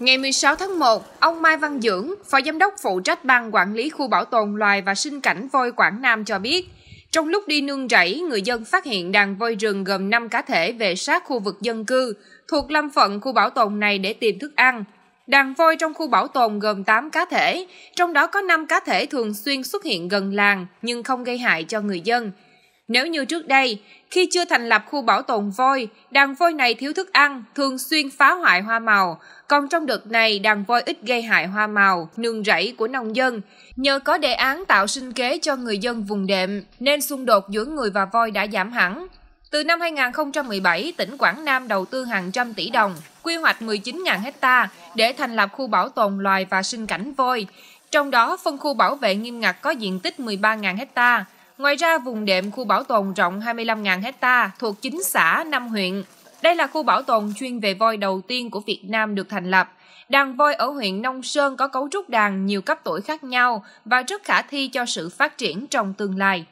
Ngày 16 tháng 1, ông Mai Văn Dưỡng, Phó Giám đốc phụ trách ban quản lý khu bảo tồn loài và sinh cảnh voi Quảng Nam cho biết, trong lúc đi nương rẫy, người dân phát hiện đàn voi rừng gồm 5 cá thể về sát khu vực dân cư thuộc lâm phận khu bảo tồn này để tìm thức ăn. Đàn voi trong khu bảo tồn gồm 8 cá thể, trong đó có 5 cá thể thường xuyên xuất hiện gần làng nhưng không gây hại cho người dân. Nếu như trước đây, khi chưa thành lập khu bảo tồn voi, đàn voi này thiếu thức ăn, thường xuyên phá hoại hoa màu. Còn trong đợt này, đàn voi ít gây hại hoa màu, nương rẫy của nông dân. Nhờ có đề án tạo sinh kế cho người dân vùng đệm, nên xung đột giữa người và voi đã giảm hẳn. Từ năm 2017, tỉnh Quảng Nam đầu tư hàng trăm tỷ đồng, quy hoạch 19.000 hecta để thành lập khu bảo tồn loài và sinh cảnh voi. Trong đó, phân khu bảo vệ nghiêm ngặt có diện tích 13.000 hectare Ngoài ra, vùng đệm khu bảo tồn rộng 25.000 hecta thuộc 9 xã 5 huyện. Đây là khu bảo tồn chuyên về voi đầu tiên của Việt Nam được thành lập. Đàn voi ở huyện Nông Sơn có cấu trúc đàn nhiều cấp tuổi khác nhau và rất khả thi cho sự phát triển trong tương lai.